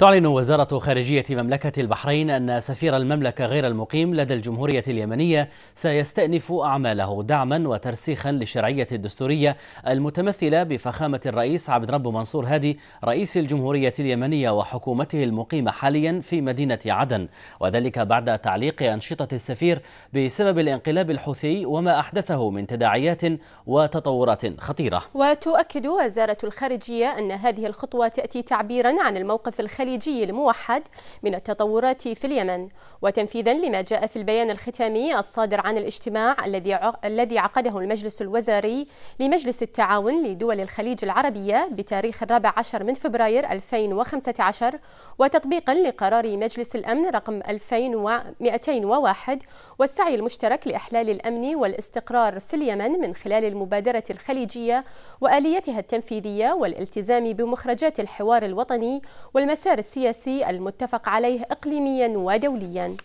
تعلن وزارة خارجية مملكة البحرين أن سفير المملكة غير المقيم لدى الجمهورية اليمنية سيستأنف أعماله دعما وترسيخا للشرعية الدستورية المتمثلة بفخامة الرئيس عبد رب منصور هادي رئيس الجمهورية اليمنية وحكومته المقيمة حاليا في مدينة عدن وذلك بعد تعليق أنشطة السفير بسبب الانقلاب الحوثي وما أحدثه من تداعيات وتطورات خطيرة وتؤكد وزارة الخارجية أن هذه الخطوة تأتي تعبيرا عن الموقف الخليجي الخليجي الموحد من التطورات في اليمن وتنفيذا لما جاء في البيان الختامي الصادر عن الاجتماع الذي الذي عقده المجلس الوزاري لمجلس التعاون لدول الخليج العربية بتاريخ الرابع عشر من فبراير 2015 وتطبيقا لقرار مجلس الأمن رقم 2201 والسعي المشترك لإحلال الأمن والاستقرار في اليمن من خلال المبادرة الخليجية وآليتها التنفيذية والالتزام بمخرجات الحوار الوطني والمسار السياسي المتفق عليه إقليميا ودوليا